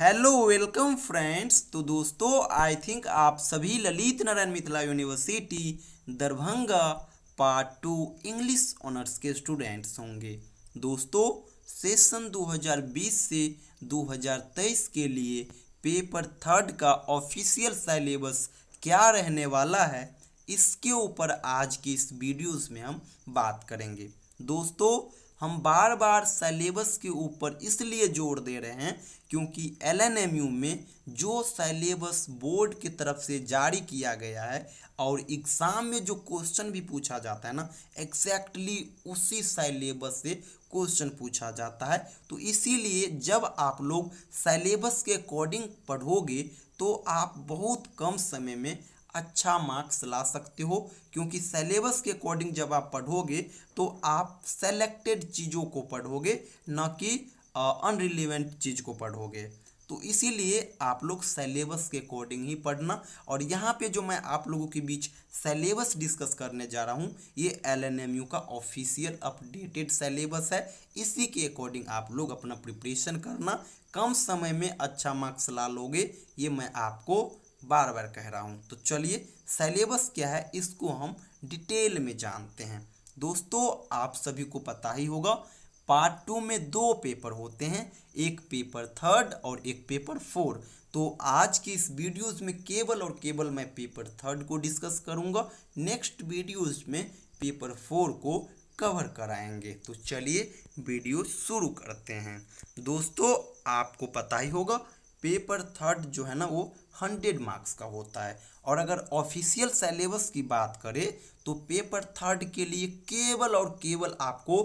hello welcome friends तो दोस्तों आई think आप सभी Lalit Narayan Mithila university Darbhanga part two English honours के स्टूडेंट्स होंगे दोस्तों सेशन 2020 से 2023 के लिए पेपर थर्ड का ऑफिशियल सिलेबस क्या रहने वाला है इसके ऊपर आज की इस वीडियोस में हम बात करेंगे दोस्तों हम बार बार सेलेबस के ऊपर इसलिए जोर दे रहे हैं क्योंकि एल में जो सेलेबस बोर्ड की तरफ से जारी किया गया है और एग्ज़ाम में जो क्वेश्चन भी पूछा जाता है ना एक्जैक्टली उसी सेलेबस से क्वेश्चन पूछा जाता है तो इसीलिए जब आप लोग सलेबस के अकॉर्डिंग पढ़ोगे तो आप बहुत कम समय में अच्छा मार्क्स ला सकते हो क्योंकि सिलेबस के अकॉर्डिंग जब आप पढ़ोगे तो आप सेलेक्टेड चीज़ों को पढ़ोगे न कि अनरिलेवेंट चीज़ को पढ़ोगे तो इसीलिए आप लोग सेलेबस के अकॉर्डिंग ही पढ़ना और यहाँ पे जो मैं आप लोगों के बीच सेलेबस डिस्कस करने जा रहा हूँ ये एल का ऑफिशियल अपडेटेड सेलेबस है इसी के अकॉर्डिंग आप लोग अपना प्रिपरेशन करना कम समय में अच्छा मार्क्स ला लोगे ये मैं आपको बार बार कह रहा हूँ तो चलिए सिलेबस क्या है इसको हम डिटेल में जानते हैं दोस्तों आप सभी को पता ही होगा पार्ट टू में दो पेपर होते हैं एक पेपर थर्ड और एक पेपर फोर तो आज के इस वीडियोस में केवल और केवल मैं पेपर थर्ड को डिस्कस करूंगा नेक्स्ट वीडियोस में पेपर फोर को कवर कराएंगे तो चलिए वीडियो शुरू करते हैं दोस्तों आपको पता ही होगा पेपर थर्ड जो है ना वो हंड्रेड मार्क्स का होता है और अगर ऑफिशियल सेलेबस की बात करें तो पेपर थर्ड के लिए केवल और केवल आपको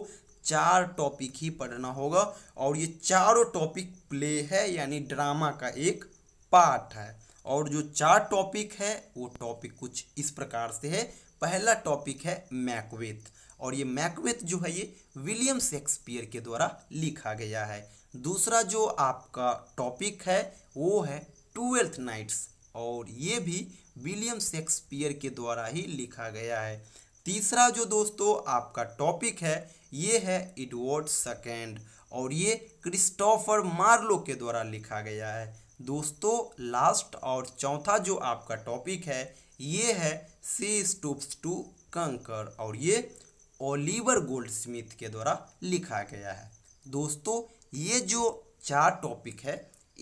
चार टॉपिक ही पढ़ना होगा और ये चारों टॉपिक प्ले है यानी ड्रामा का एक पार्ट है और जो चार टॉपिक है वो टॉपिक कुछ इस प्रकार से है पहला टॉपिक है मैकवेथ और ये मैकवेथ जो है ये विलियम शेक्सपियर के द्वारा लिखा गया है दूसरा जो आपका टॉपिक है वो है ट्वेल्थ नाइट्स और ये भी विलियम शेक्सपियर के द्वारा ही लिखा गया है तीसरा जो दोस्तों आपका टॉपिक है ये है एडवर्ड सेकेंड और ये क्रिस्टोफर मार्लो के द्वारा लिखा गया है दोस्तों लास्ट और चौथा जो आपका टॉपिक है ये है सी स्टूप्स टू कंकर और ये ओलिवर गोल्ड स्मिथ के द्वारा लिखा गया है दोस्तों ये जो चार टॉपिक है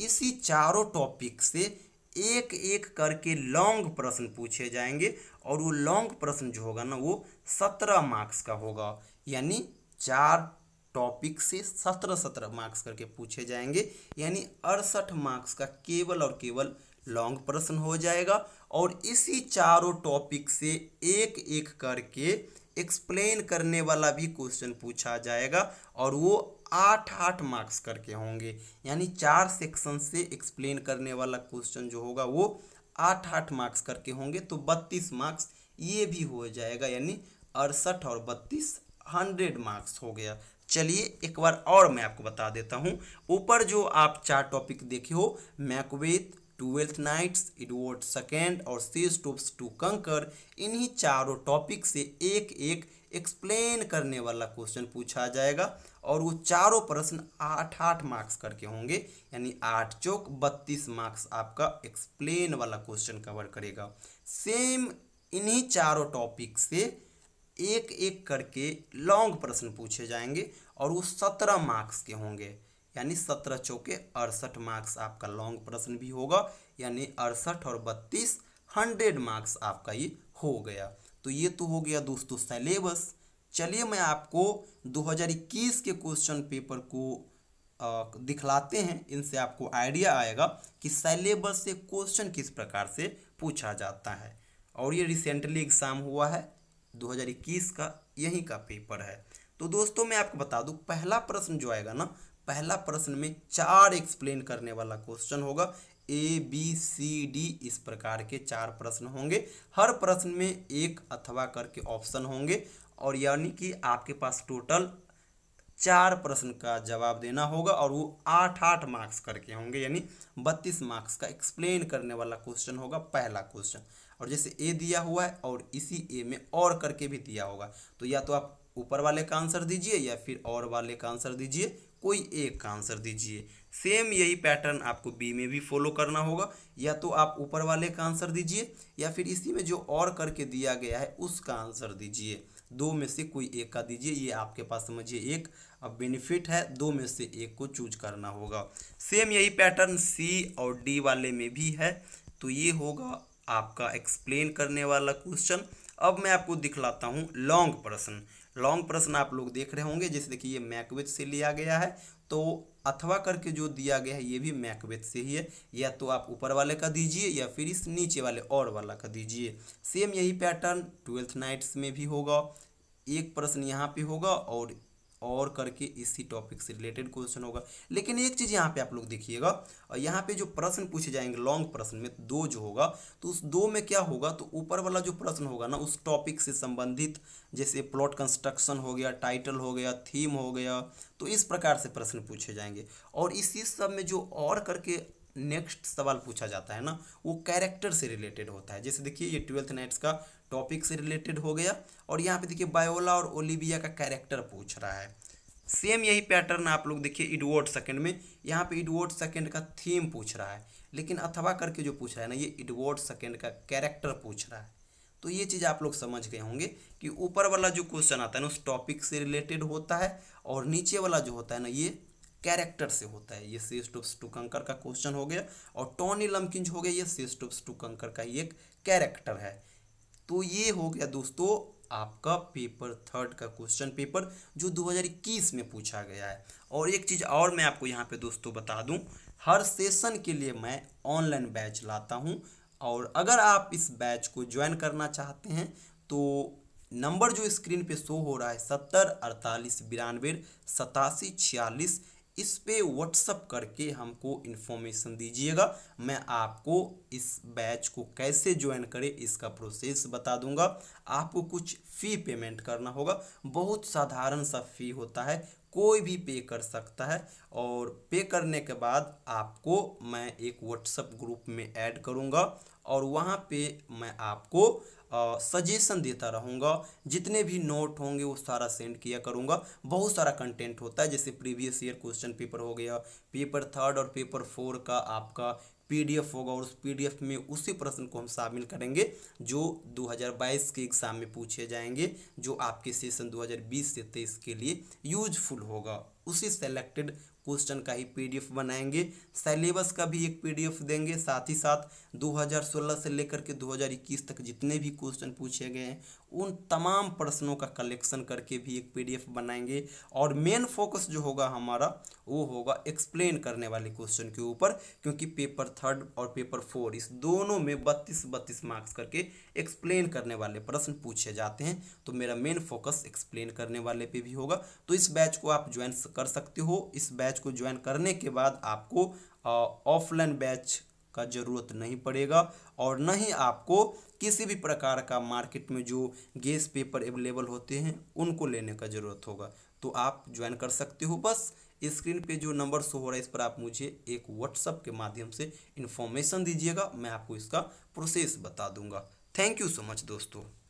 इसी चारों टॉपिक से एक एक करके लॉन्ग प्रश्न पूछे जाएंगे और वो लॉन्ग प्रश्न जो होगा ना वो सत्रह मार्क्स का होगा यानी चार टॉपिक से सत्रह सत्रह मार्क्स करके पूछे जाएंगे यानी अड़सठ मार्क्स का केवल और केवल लॉन्ग प्रश्न हो जाएगा और इसी चारों टॉपिक से एक एक करके एक्सप्लेन करने वाला भी क्वेश्चन पूछा जाएगा और वो आठ आठ मार्क्स करके होंगे यानी चार सेक्शन से एक्सप्लेन करने वाला क्वेश्चन जो होगा वो आठ आठ मार्क्स करके होंगे तो बत्तीस मार्क्स ये भी हो जाएगा यानी अड़सठ और बत्तीस हंड्रेड मार्क्स हो गया चलिए एक बार और मैं आपको बता देता हूँ ऊपर जो आप चार टॉपिक देखे हो Macbeth Twelfth Nights Edward second और सीज टूप्स टू कंकर इन्हीं चारों टॉपिक से एक एक एक्सप्लेन करने वाला क्वेश्चन पूछा जाएगा और वो चारों प्रश्न आठ आठ मार्क्स करके होंगे यानी आठ चौक बत्तीस मार्क्स आपका एक्सप्लेन वाला क्वेश्चन कवर करेगा सेम इन्हीं चारों टॉपिक से एक एक करके लॉन्ग प्रश्न पूछे जाएंगे और वो सत्रह मार्क्स के होंगे यानी सत्रह चौके अड़सठ मार्क्स आपका लॉन्ग प्रश्न भी होगा यानी अड़सठ और बत्तीस हंड्रेड मार्क्स आपका ये हो गया तो ये तो हो गया दोस्तों सिलेबस चलिए मैं आपको 2021 के क्वेश्चन पेपर को दिखलाते हैं इनसे आपको आइडिया आएगा कि सिलेबस से क्वेश्चन किस प्रकार से पूछा जाता है और ये रिसेंटली एग्ज़ाम हुआ है 2021 का यहीं का पेपर है तो दोस्तों मैं आपको बता दूं पहला प्रश्न जो आएगा ना पहला प्रश्न में चार एक्सप्लेन करने वाला क्वेश्चन होगा ए बी सी डी इस प्रकार के चार प्रश्न होंगे हर प्रश्न में एक अथवा करके ऑप्शन होंगे और यानी कि आपके पास टोटल चार प्रश्न का जवाब देना होगा और वो आठ आठ मार्क्स करके होंगे यानी बत्तीस मार्क्स का एक्सप्लेन करने वाला क्वेश्चन होगा पहला क्वेश्चन और जैसे ए दिया हुआ है और इसी ए में और करके भी दिया होगा तो या तो आप ऊपर वाले का आंसर दीजिए या फिर और वाले का आंसर दीजिए कोई एक का आंसर दीजिए सेम यही पैटर्न आपको बी में भी फॉलो करना होगा या तो आप ऊपर वाले का आंसर दीजिए या फिर इसी में जो और करके दिया गया है उसका आंसर दीजिए दो में से कोई एक का दीजिए ये आपके पास समझिए एक अब बेनिफिट है दो में से एक को चूज करना होगा सेम यही पैटर्न सी और डी वाले में भी है तो ये होगा आपका एक्सप्लेन करने वाला क्वेश्चन अब मैं आपको दिखलाता हूँ लॉन्ग प्रश्न लॉन्ग प्रश्न आप लोग देख रहे होंगे जैसे देखिए ये मैकवेथ से लिया गया है तो अथवा करके जो दिया गया है ये भी मैकवेथ से ही है या तो आप ऊपर वाले का दीजिए या फिर इस नीचे वाले और वाला का दीजिए सेम यही पैटर्न ट्वेल्थ नाइट्स में भी होगा एक प्रश्न यहाँ पे होगा और और करके इसी टॉपिक से रिलेटेड क्वेश्चन होगा लेकिन एक चीज़ यहाँ पे आप लोग देखिएगा यहाँ पे जो प्रश्न पूछे जाएंगे लॉन्ग प्रश्न में दो जो होगा तो उस दो में क्या होगा तो ऊपर वाला जो प्रश्न होगा ना उस टॉपिक से संबंधित जैसे प्लॉट कंस्ट्रक्शन हो गया टाइटल हो गया थीम हो गया तो इस प्रकार से प्रश्न पूछे जाएंगे और इसी सब में जो और करके नेक्स्ट सवाल पूछा जाता है ना वो कैरेक्टर से रिलेटेड होता है जैसे देखिए ये ट्वेल्थ नाइट्स का टॉपिक से रिलेटेड हो गया और यहाँ पे देखिए बायोला और ओलिविया का कैरेक्टर पूछ रहा है सेम यही पैटर्न आप लोग देखिए इडवर्ड सेकंड में यहाँ पे इडवर्ड सेकंड का थीम पूछ रहा है लेकिन अथवा करके जो पूछ रहा है ना ये इडवर्ड सेकंड का कैरेक्टर पूछ रहा है तो ये चीज़ आप लोग समझ गए होंगे कि ऊपर वाला जो क्वेश्चन आता है ना उस टॉपिक से रिलेटेड होता है और नीचे वाला जो होता है ना ये कैरेक्टर से होता है ये श्रेष्ठ स्टोप्स टू कंकर का क्वेश्चन हो गया और टॉनी लमकिंज हो गया ये श्रेष्ठ स्टोप्स टू कंकर का ही एक कैरेक्टर है तो ये हो गया दोस्तों आपका पेपर थर्ड का क्वेश्चन पेपर जो 2021 में पूछा गया है और एक चीज़ और मैं आपको यहाँ पे दोस्तों बता दूँ हर सेशन के लिए मैं ऑनलाइन बैच लाता हूँ और अगर आप इस बैच को ज्वाइन करना चाहते हैं तो नंबर जो स्क्रीन पे शो हो रहा है सत्तर अड़तालीस बिरानवे सतासी छियालीस इस पे व्हाट्सअप करके हमको इन्फॉर्मेशन दीजिएगा मैं आपको इस बैच को कैसे ज्वाइन करें इसका प्रोसेस बता दूंगा आपको कुछ फ़ी पेमेंट करना होगा बहुत साधारण सा फ़ी होता है कोई भी पे कर सकता है और पे करने के बाद आपको मैं एक व्हाट्सएप ग्रुप में ऐड करूँगा और वहाँ पे मैं आपको सजेशन देता रहूँगा जितने भी नोट होंगे वो सारा सेंड किया करूँगा बहुत सारा कंटेंट होता है जैसे प्रीवियस ईयर क्वेश्चन पेपर हो गया पेपर थर्ड और पेपर फोर का आपका पीडीएफ होगा और उस पीडीएफ में उसी प्रश्न को हम शामिल करेंगे जो 2022 के एग्ज़ाम में पूछे जाएंगे जो आपके सेशन 2020 से तेईस के लिए यूजफुल होगा उसी सेलेक्टेड क्वेश्चन का ही पीडीएफ बनाएंगे सिलेबस का भी एक पीडीएफ देंगे साथ ही साथ 2016 से लेकर के 2021 तक जितने भी क्वेश्चन पूछे गए हैं उन तमाम प्रश्नों का कलेक्शन करके भी एक पीडीएफ बनाएंगे और मेन फोकस जो होगा हमारा वो होगा एक्सप्लेन करने वाले क्वेश्चन के ऊपर क्योंकि पेपर थर्ड और पेपर फोर इस दोनों में बत्तीस बत्तीस मार्क्स करके एक्सप्लेन करने वाले प्रश्न पूछे जाते हैं तो मेरा मेन फोकस एक्सप्लेन करने वाले पे भी होगा तो इस बैच को आप ज्वाइन कर सकते हो इस बैच को ज्वाइन करने के बाद आपको ऑफलाइन बैच का ज़रूरत नहीं पड़ेगा और न ही आपको किसी भी प्रकार का मार्केट में जो गैस पेपर अवेलेबल होते हैं उनको लेने का ज़रूरत होगा तो आप ज्वाइन कर सकते हो बस स्क्रीन पे जो नंबर शो हो रहा है इस पर आप मुझे एक व्हाट्सअप के माध्यम से इन्फॉर्मेशन दीजिएगा मैं आपको इसका प्रोसेस बता दूंगा थैंक यू सो मच दोस्तों